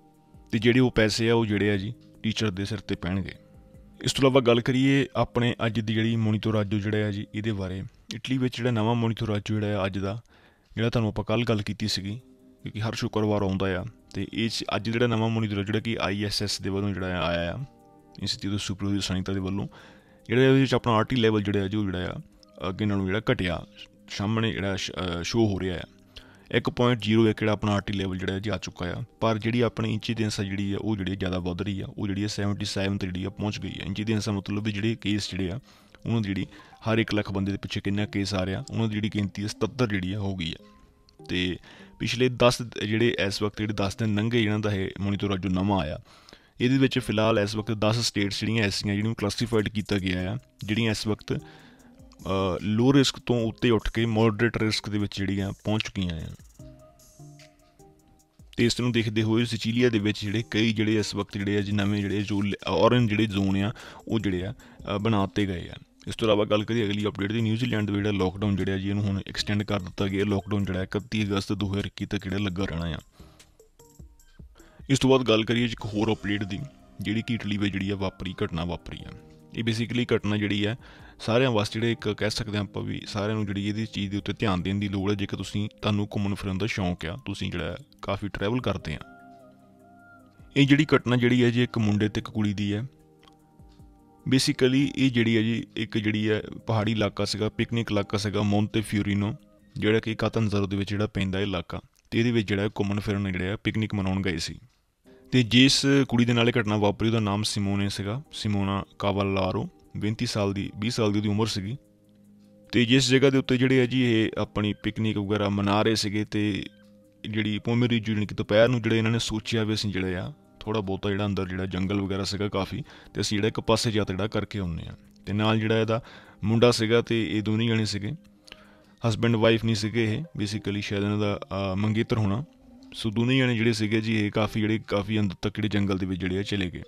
[SPEAKER 1] ਤੇ ਜਿਹੜੇ ਉਹ ਪੈਸੇ ਆ ਉਹ ਜਿਹੜੇ ਆ ਜੀ ਟੀਚਰ ਦੇ ਸਿਰ ਤੇ ਪੈਣਗੇ ਇਸ ਤੋਂ ਇਲਾਵਾ ਗੱਲ ਕਰੀਏ ਆਪਣੇ ਅੱਜ ਦੀ ਜਿਹੜੀ ਮੋਨੀਟਰ ਰਾਜੋ ਜਿਹੜਾ ਹੈ ਜੀ ਇਹਦੇ ਬਾਰੇ ਇਟਲੀ ਵਿੱਚ ਜਿਹੜਾ ਨਵਾਂ ਮੋਨੀਟਰ ਰਾਜੋ ਜਿਹੜਾ ਹੈ ਅੱਜ ਦਾ ਜਿਹੜਾ ਤੁਹਾਨੂੰ ਆਪਾਂ ਕੱਲ ਗੱਲ ਕੀਤੀ ਸੀਗੀ ਕਿਉਂਕਿ ਹਰ ਸ਼ੁੱਕਰਵਾਰ ਆਉਂਦਾ ਆ ਤੇ ਇਹ ਅੱਜ ਜਿਹੜਾ ਨਵਾਂ ਮੋਨੀਟਰ ਜਿਹੜਾ ਕਿ ਆਈਐਸਐਸ ਦੇ ਵੱਲੋਂ ਜਿਹੜਾ ਆਇਆ ਆ ਇੰਸਟੀਚਿਊਟ ਸੁਪਰਵਾਈਜ਼ਰ ਸੰਹਿਤਾ ਦੇ ਵੱਲੋਂ ਜਿਹੜਾ ਇਹਦੇ ਵਿੱਚ ਆਪਣਾ ਆਰਟੀ ਲੈਵਲ ਜਿਹੜਾ ਹੈ ਜੋ ਜਿਹੜਾ ਆ ਅੱਗੇ ਨਾਲੋਂ ਜਿਹੜਾ ਘਟਿਆ ਸਾਹਮਣੇ ਜਿਹੜਾ ਸ਼ੋ ਹੋ ਰਿਹਾ ਹੈ 1.0 ਇੱਕ ਜਿਹੜਾ ਆਪਣਾ ਆਰਟੀ ਲੈਵਲ ਜਿਹੜਾ ਜੀ ਆ ਚੁੱਕਾ ਆ ਪਰ ਜਿਹੜੀ ਆਪਣੀ ਇੰਸੀਡੈਂਸ ਜਿਹੜੀ ਆ ਉਹ ਜਿਹੜੀ ਜ਼ਿਆਦਾ ਵੱਧ ਰਹੀ ਆ ਉਹ ਜਿਹੜੀ 77 ਤੇ ਜਿਹੜੀ ਆ ਪਹੁੰਚ ਗਈ ਆ ਇੰਸੀਡੈਂਸ ਦਾ ਮਤਲਬ ਵੀ ਜਿਹੜੇ ਕੇਸ ਜਿਹੜੇ ਆ ਉਹਨਾਂ ਦੀ ਜਿਹੜੀ ਹਰ 1 ਲੱਖ ਬੰਦੇ ਦੇ ਪਿੱਛੇ ਕਿੰਨਾ ਕੇਸ ਆ ਰਿਹਾ ਉਹਨਾਂ ਦੀ ਜਿਹੜੀ ਗਿਣਤੀ 77 ਜਿਹੜੀ ਆ ਹੋ ਗਈ ਆ ਤੇ ਪਿਛਲੇ 10 ਜਿਹੜੇ ਇਸ ਵਕਤ ਜਿਹੜੇ 10 ਦਿਨ ਲੰਘੇ ਜਿਹਨਾਂ ਦਾ ਇਹ ਮੋਨੀਟਰ ਜੋ ਨਵਾਂ ਆਇਆ ਇਹਦੇ ਵਿੱਚ ਫਿਲਹਾਲ ਇਸ ਵਕਤ 10 ਸਟੇਟਸ ਜਿਹੜੀਆਂ ਐਸੀਆਂ ਜਿਹਨੂੰ ਕਲਾਸੀਫਾਈਡ ਕੀਤਾ ਗਿਆ ਆ ਜਿਹੜੀਆਂ ਇਸ ਵਕਤ ਲੋ ਰਿਸਕ ਤੋਂ ਉੱਤੇ ਉੱਠ ਕੇ ਮੋਡਰੇਟ ਰਿਸਕ ਦੇ ਵਿੱਚ ਜਿਹੜੀਆਂ ਪਹੁੰਚ ਚੁੱਕੀਆਂ ਆ ਤੇ ਇਸ ਨੂੰ ਦੇਖਦੇ ਹੋਏ ਸਿਚੀਲੀਆ ਦੇ ਵਿੱਚ ਜਿਹੜੇ ਕਈ ਜਿਹੜੇ ਇਸ ਵਕਤ ਜਿਹੜੇ ਅੱਜ ਨਵੇਂ ਜਿਹੜੇ ਜੋ ਔਰੇਂਜ ਜਿਹੜੇ ਜ਼ੋਨ ਆ ਉਹ ਜਿਹੜੇ ਆ ਬਣਾਤੇ ਗਏ ਆ ਇਸ ਤੋਂ ਇਲਾਵਾ ਗੱਲ ਕਰੀ ਅਗਲੀ ਅਪਡੇਟ ਦੀ ਨਿਊਜ਼ੀਲੈਂਡ ਦੇ ਜਿਹੜਾ ਲੋਕਡਾਊਨ ਜਿਹੜਾ ਜੀ ਇਹਨੂੰ ਹੁਣ ਐਕਸਟੈਂਡ ਕਰ ਦਿੱਤਾ ਗਿਆ ਲੋਕਡਾਊਨ ਜਿਹੜਾ 31 ਅਗਸਤ 2021 ਤੱਕ ਜਿਹੜਾ ਲੱਗਾ ਰਹਿਣਾ ਆ ਇਸ ਤੋਂ ਬਾਅਦ ਗੱਲ ਕਰੀਏ ਇੱਕ ਹੋਰ ਅਪਡੇਟ ਦੀ ਜਿਹੜੀ ਕਿ ਇਟਲੀ ਵਿੱਚ ਜਿਹੜੀ ਆ ਵਾਪਰੀ ਘਟਨਾ ਵਾਪਰੀ ਆ ਇਹ ਬੇਸਿਕਲੀ ਘਟਨਾ ਜਿਹੜੀ ਆ ਸਾਰਿਆਂ ਵਾਸਤੇ ਜਿਹੜੇ ਇੱਕ ਕਹਿ ਸਕਦੇ ਆਪਾਂ ਵੀ ਸਾਰਿਆਂ ਨੂੰ ਜਿਹੜੀ ਇਹਦੀ ਚੀਜ਼ ਦੇ ਉੱਤੇ ਧਿਆਨ ਦੇਣ ਦੀ ਲੋੜ ਹੈ ਜੇਕਰ ਤੁਸੀਂ ਤੁਹਾਨੂੰ ਘੁੰਮਣ ਫਿਰਨ ਦਾ ਸ਼ੌਂਕ ਆ ਤੁਸੀਂ ਜਿਹੜਾ ਕਾਫੀ ਟਰੈਵਲ ਕਰਦੇ ਆ ਇਹ ਜਿਹੜੀ ਘਟਨਾ ਜਿਹੜੀ ਹੈ ਜੀ ਇੱਕ ਮੁੰਡੇ ਤੇ ਇੱਕ ਕੁੜੀ ਦੀ ਹੈ ਬੇਸਿਕਲੀ ਇਹ ਜਿਹੜੀ ਹੈ ਜੀ ਇੱਕ ਜਿਹੜੀ ਹੈ ਪਹਾੜੀ ਇਲਾਕਾ ਸੀਗਾ ਪਿਕਨਿਕ ਇਲਾਕਾ ਸੀਗਾ ਮੌਂਟੇ ਫਿਊਰੀਨੋ ਜਿਹੜਾ ਕਿ ਕਾਤਨਜ਼ਰੋ ਦੇ ਵਿੱਚ ਜਿਹੜਾ ਪੈਂਦਾ ਹੈ ਇਲਾਕਾ ਤੇ ਇਹਦੇ ਵਿੱਚ ਜਿਹੜਾ ਘੁੰਮਣ ਫਿਰਨ ਜਿਹੜਾ ਹੈ ਪਿਕਨਿਕ ਮਨਾਉਣ ਗਏ ਸੀ ਤੇ ਜਿਸ ਕੁੜੀ ਦੇ ਨਾਲ ਇਹ ਘਟਨਾ ਵਾਪਰੀ ਉਹਦਾ ਨਾਮ ਸਿਮੋਨੇ ਸੀਗਾ ਸਿਮੋਨਾ ਕਾਵਲਾਰੋ 20 ਸਾਲ ਦੀ 20 ਸਾਲ ਦੀ ਉਹਦੀ ਉਮਰ ਸੀਗੀ ਤੇ ਜਿਸ ਜਗ੍ਹਾ ਦੇ ਉੱਤੇ ਜਿਹੜੇ ਆ ਜੀ ਇਹ ਆਪਣੀ ਪਿਕਨਿਕ ਵਗੈਰਾ ਮਨਾ ਰਹੇ ਸੀਗੇ ਤੇ ਜਿਹੜੀ ਪੋਮੇਰੀ ਜੁੜਨ ਕੀ ਦੁਪਹਿਰ ਨੂੰ ਜਿਹੜੇ ਇਹਨਾਂ ਨੇ ਸੋਚਿਆ ਵੀ ਅਸੀਂ ਜਿਹੜੇ ਆ ਥੋੜਾ ਬਹੁਤਾ ਜਿਹੜਾ ਅੰਦਰ ਜਿਹੜਾ ਜੰਗਲ ਵਗੈਰਾ ਸੀਗਾ ਕਾਫੀ ਤੇ ਅਸੀਂ ਜਿਹੜਾ ਇੱਕ ਪਾਸੇ ਜਾ ਜਿਹੜਾ ਕਰਕੇ ਆਉਂਦੇ ਆ ਤੇ ਨਾਲ ਜਿਹੜਾ ਇਹਦਾ ਮੁੰਡਾ ਸੀਗਾ ਤੇ ਇਹ ਦੋਨੇ ਜਣੇ ਸੀਗੇ ਹਸਬੰਡ ਵਾਈਫ ਨਹੀਂ ਸੀਗੇ ਇਹ ਬੇਸਿਕਲੀ ਸ਼ਾਇਦ ਇਹਨਾਂ ਦਾ ਮੰਗੇਤਰ ਹੋਣਾ ਸੋ ਦੋਨੇ ਜਣੇ ਜਿਹੜੇ ਸੀਗੇ ਜੀ ਇਹ ਕਾਫੀ ਜਿਹੜੇ ਕਾਫੀ ਅੰਦਰ ਤੱਕ ਜਿਹੜੇ ਜੰਗਲ ਦੇ ਵਿੱਚ ਜਿਹੜੇ ਚਲੇ ਗਏ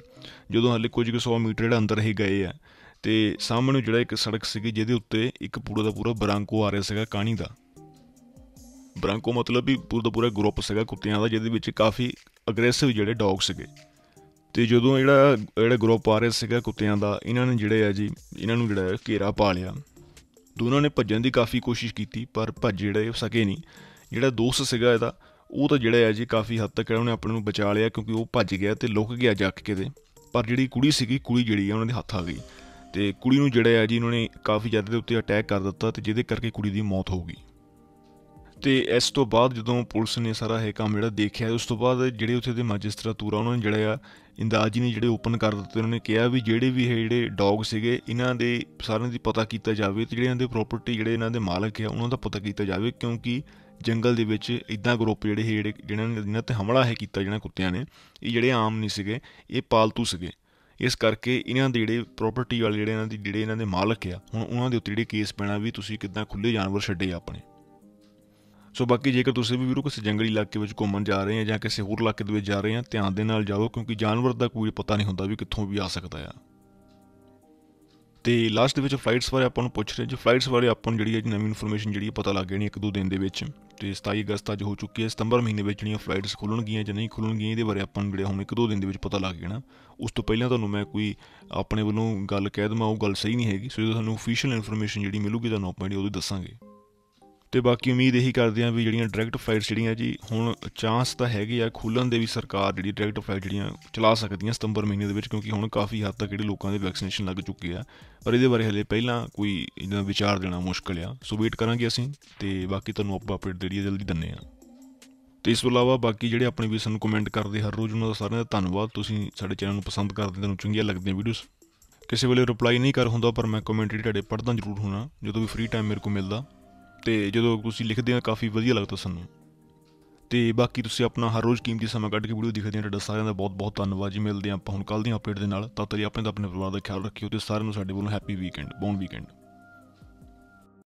[SPEAKER 1] ਜਦੋਂ ਹਲੇ ਕੁਝ ਕੁ 100 ਮੀਟਰ ਜਿਹੜਾ ਅੰਦਰ ਹੀ ਗਏ ਆ ਤੇ ਸਾਹਮਣੇ ਨੂੰ ਜਿਹੜਾ ਇੱਕ ਸੜਕ ਸੀਗੀ ਜਿਹਦੇ ਉੱਤੇ ਇੱਕ ਪੂਰਾ ਦਾ ਪੂਰਾ ਬਰਾਂਕੋ ਆ ਰਿਹਾ ਸੀਗਾ ਕਾਣੀ ਦਾ ਬਰਾਂਕੋ ਮਤਲਬ ਵੀ ਪੂਰਾ ਦਾ ਪੂਰਾ ਗਰੁੱਪ ਸੀਗਾ ਕੁੱਤਿਆਂ ਦਾ ਜਿਹਦੇ ਵਿੱਚ ਕਾਫੀ ਅਗਰੈਸਿਵ ਜਿਹੜੇ ਡੌਗ ਸੀਗੇ ਤੇ ਜਦੋਂ ਜਿਹੜਾ ਜਿਹੜਾ ਗਰੁੱਪ ਆ ਰਿਹਾ ਸੀਗਾ ਕੁੱਤਿਆਂ ਦਾ ਇਹਨਾਂ ਨੇ ਜਿਹੜੇ ਆ ਜੀ ਇਹਨਾਂ ਨੂੰ ਜਿਹੜਾ ਘੇਰਾ ਪਾ ਲਿਆ ਦੋਨਾਂ ਨੇ ਭੱਜਣ ਦੀ ਕਾਫੀ ਕੋਸ਼ਿਸ਼ ਕੀਤੀ ਪਰ ਭੱਜ ਜਿਹੜੇ ਸਕੇ ਨਹੀਂ ਜਿਹੜਾ ਦੋਸਤ ਸੀਗਾ ਇਹਦਾ ਉਹ ਤਾਂ ਜਿਹੜਾ ਹੈ ਜੀ ਕਾਫੀ ਹੱਦ ਤੱਕ ਉਹਨੇ ਆਪਣੇ ਨੂੰ ਬਚਾ ਲਿਆ ਕਿਉਂਕਿ ਉਹ ਭੱਜ ਗਿਆ ਤੇ ਲੁਕ ਗਿਆ ਜੱਕ ਕੇ ਕਿਤੇ ਪਰ ਜਿਹੜੀ ਕੁੜੀ ਸੀਗੀ ਕੁੜੀ ਜਿਹੜੀ ਆ ਉਹਨਾਂ ਦੇ ਹੱਥ ਆ ਗਈ ਤੇ ਕੁੜੀ ਨੂੰ ਜਿਹੜਾ ਹੈ ਜੀ ਉਹਨਾਂ ਨੇ ਕਾਫੀ ਜ਼ਿਆਦਾ ਦੇ ਉੱਤੇ ਅਟੈਕ ਕਰ ਦਿੱਤਾ ਤੇ ਜਿਹਦੇ ਕਰਕੇ ਕੁੜੀ ਦੀ ਮੌਤ ਹੋ ਗਈ ਤੇ ਇਸ ਤੋਂ ਬਾਅਦ ਜਦੋਂ ਪੁਲਿਸ ਨੇ ਸਾਰਾ ਇਹ ਕੰਮ ਜਿਹੜਾ ਦੇਖਿਆ ਉਸ ਤੋਂ ਬਾਅਦ ਜਿਹੜੇ ਉੱਥੇ ਦੇ ਮੈਜਿਸਟਰਾਤੂਰਾ ਉਹਨਾਂ ਨੇ ਜਿਹੜਾ ਆ ਇੰਦਾਜੀ ਨੇ ਜਿਹੜੇ ਓਪਨ ਕਰ ਦਿੱਤੇ ਉਹਨਾਂ ਨੇ ਕਿਹਾ ਵੀ ਜਿਹੜੇ ਵੀ ਇਹ ਜਿਹੜੇ ਡੌਗ ਸੀਗੇ ਇਹਨਾਂ ਦੇ ਸਾਰਿਆਂ ਦੀ ਪਤਾ ਕੀਤਾ ਜਾਵੇ ਤੇ ਜਿਹੜੇ ਇਹਨਾਂ ਦੇ ਪ੍ਰਾਪਰਟੀ ਜਿਹੜੇ ਇਹਨਾਂ ਦੇ ਮਾਲਕ ਹੈ ਉਹਨਾਂ ਦਾ ਪਤਾ ਕੀਤਾ ਜਾਵੇ ਕਿਉਂਕਿ ਜੰਗਲ ਦੇ ਵਿੱਚ ਇਦਾਂ ਗਰੁੱਪ ਜਿਹੜੇ ਜਿਹੜੇ ਜਿਹਨਾਂ ਨੇ ਇਹਨਾਂ ਤੇ ਹਮਲਾ ਹੈ ਕੀਤਾ ਜਿਹਨਾਂ ਕੁੱਤਿਆਂ ਨੇ ਇਹ ਜਿਹੜੇ ਆਮ ਨਹੀਂ ਸੀਗੇ ਇਹ ਪਾਲਤੂ ਸੀਗੇ ਇਸ ਕਰਕੇ ਇਹਨਾਂ ਦੇ ਜਿਹੜੇ ਪ੍ਰਾਪਰਟੀ ਵਾਲੇ ਜਿਹੜੇ ਇਹਨਾਂ ਦੀ ਜਿਹੜੇ ਇਹਨਾਂ ਦੇ ਮਾਲਕ ਆ ਹੁਣ ਉਹਨਾਂ ਦੇ ਉੱਤੇ ਜਿਹੜੇ ਕੇਸ ਪੈਣਾ ਵੀ ਤੁਸੀਂ ਕਿਦਾਂ ਖੁੱਲੇ ਜਾਨਵਰ ਛੱਡੇ ਆਪਣੇ ਸੋ ਬਾਕੀ ਜੇਕਰ ਤੁਸੀਂ ਵੀ ਵੀਰੋ ਕਿਸੇ ਜੰਗਲੀ ਇਲਾਕੇ ਵਿੱਚ ਘੁੰਮਣ ਜਾ ਰਹੇ ਆ ਜਾਂ ਕਿਸੇ ਹੋਰ ਇਲਾਕੇ ਦੇ ਵਿੱਚ ਜਾ ਰਹੇ ਆ ਧਿਆਨ ਦੇ ਨਾਲ ਜਾਓ ਕਿਉਂਕਿ ਜਾਨਵਰ ਦਾ ਕੋਈ ਪਤਾ ਨਹੀਂ ਹੁੰਦਾ ਵੀ ਕਿੱਥੋਂ ਵੀ ਆ ਸਕਦਾ ਆ ਤੇ ਲਾਸਟ ਦੇ ਵਿੱਚ ਫਲਾਈਟਸ ਬਾਰੇ ਆਪਾਂ ਨੂੰ ਪੁੱਛ ਰਹੇ ਜੇ ਫਲਾਈਟਸ ਬਾਰੇ ਆਪਾਂ ਨੂੰ ਜਿਹੜੀ ਹੈ ਨਵੀਂ ਇਨਫੋਰਮੇਸ਼ਨ ਜਿਹੜੀ ਪਤਾ ਲੱਗ ਗਈ ਨਹੀਂ ਇੱਕ ਦੋ ਦਿਨ ਦੇ ਵਿੱਚ ਤੇ 27 ਅਗਸਤ ਅੱਜ ਹੋ ਚੁੱਕੀ ਹੈ ਸਤੰਬਰ ਮਹੀਨੇ ਵਿੱਚ ਜਿਹੜੀਆਂ ਫਲਾਈਟਸ ਖੁੱਲਣਗੀਆਂ ਜਾਂ ਨਹੀਂ ਖੁੱਲਣਗੀਆਂ ਇਹਦੇ ਬਾਰੇ ਆਪਾਂ ਨੂੰ ਜਿਹੜੇ ਹੁਣ ਇੱਕ ਦੋ ਦਿਨ ਦੇ ਵਿੱਚ ਪਤਾ ਲੱਗ ਜਾਣਾ ਉਸ ਤੋਂ ਪਹਿਲਾਂ ਤੁਹਾਨੂੰ ਮੈਂ ਕੋਈ ਆਪਣੇ ਵੱਲੋਂ ਗੱਲ ਕਹਿ ਦਵਾਂ ਉਹ ਗੱਲ ਸਹੀ ਨਹੀਂ ਹੈਗੀ ਸੋ ਜੇ ਤੁਹਾਨੂੰ ਅਫੀਸ਼ੀਅਲ ਇਨਫੋਰਮੇਸ਼ਨ ਜਿਹੜੀ ਮਿਲੂਗੀ ਤੁਹਾਨੂੰ ਆਪਾਂ ਜਿਹੜੀ ਉਹਦੇ ਦੱਸਾਂਗੇ ਤੇ ਬਾਕੀ ਉਮੀਦ ਇਹੀ ਕਰਦੇ ਆ ਵੀ ਜਿਹੜੀਆਂ ਡਾਇਰੈਕਟ ਫਲਾਈਟਸ ਜਿਹੜੀਆਂ ਜੀ ਹੁਣ ਚਾਂਸ ਤਾਂ ਹੈਗੇ ਆ ਖੁੱਲਣ ਦੇ ਵੀ ਸਰਕਾਰ ਜਿਹੜੀ ਡਾਇਰੈਕਟ ਫਲਾਈਟ ਜਿਹੜੀਆਂ ਚਲਾ ਸਕਦੀਆਂ ਸਤੰਬਰ ਮਹੀਨੇ ਦੇ ਵਿੱਚ ਕਿਉਂਕਿ ਹੁਣ ਕਾਫੀ ਹੱਦ ਤੱਕ ਜਿਹੜੇ ਲੋਕਾਂ ਦੇ ਵੈਕਸੀਨੇਸ਼ਨ ਲੱਗ ਚੁੱਕੇ ਆ ਪਰ ਇਹਦੇ ਬਾਰੇ ਹਲੇ ਪਹਿਲਾਂ ਕੋਈ ਇਹਦਾ ਵਿਚਾਰ ਦੇਣਾ ਮੁਸ਼ਕਲ ਆ ਸੋ ਵੇਟ ਕਰਾਂਗੇ ਅਸੀਂ ਤੇ ਬਾਕੀ ਤੁਹਾਨੂੰ ਆਪਾਂ ਅਪਡੇਟ ਜਿਹੜੀ ਜਲਦੀ ਦਿੰਨੇ ਆ ਤੇ ਇਸ ਤੋਂ ਇਲਾਵਾ ਬਾਕੀ ਜਿਹੜੇ ਆਪਣੇ ਵੀ ਸਾਨੂੰ ਕਮੈਂਟ ਕਰਦੇ ਹਰ ਰੋਜ਼ ਉਹਨਾਂ ਦਾ ਸਾਰਿਆਂ ਦਾ ਧੰਨਵਾਦ ਤੁਸੀਂ ਸਾਡੇ ਚੈਨਲ ਨੂੰ ਪਸੰਦ ਕਰਦੇ ਤੁਹਾਨੂੰ ਚੰਗੀਆਂ ਲੱਗਦੀਆਂ ਵੀਡੀਓਜ਼ ਕਿਸੇ ਵੇਲੇ ਰਿਪਲਾਈ ਨਹੀਂ ਕਰ ਹੁੰਦਾ ਪਰ ਮੈਂ ਕਮੈਂਟ ਜਿਹੜੇ ਤੁਹਾਡੇ ਪੜਦਾ ਜ਼ਰੂਰ ਹੁਣਾ ਜਦੋਂ ਵੀ ਫ੍ਰੀ ਟਾਈਮ ਮੇਰੇ ਕੋ ਮਿਲਦਾ ਤੇ ਜਦੋਂ ਤੁਸੀਂ ਲਿਖਦੇ ਆ ਕਾਫੀ ਵਧੀਆ ਲੱਗਦਾ ਸਾਨੂੰ ਤੇ ਬਾਕੀ ਤੁਸੀਂ ਆਪਣਾ ਹਰ ਰੋਜ਼ ਕੀਮਤੀ ਸਮਾਂ ਕੱਢ ਕੇ ਵੀਡੀਓ ਦੇਖਦੇ ਆ ਤੁਹਾਡਾ ਸਾਰਿਆਂ ਦਾ ਬਹੁਤ ਬਹੁਤ ਧੰਨਵਾਦ ਜੀ ਮਿਲਦੇ ਆ ਆਪਾਂ ਹੁਣ ਕੱਲ ਦੀਆਂ ਅਪਡੇਟ ਦੇ ਨਾਲ ਤਦ ਤੱਕ ਆਪਣੇ ਤੇ ਆਪਣੇ ਪਰਿਵਾਰ ਦਾ ਖਿਆਲ ਰੱਖਿਓ ਤੇ ਸਾਰਿਆਂ ਨੂੰ ਸਾਡੇ ਵੱਲੋਂ ਹੈਪੀ ਵੀਕਐਂਡ ਬੌਨ ਵੀਕਐਂਡ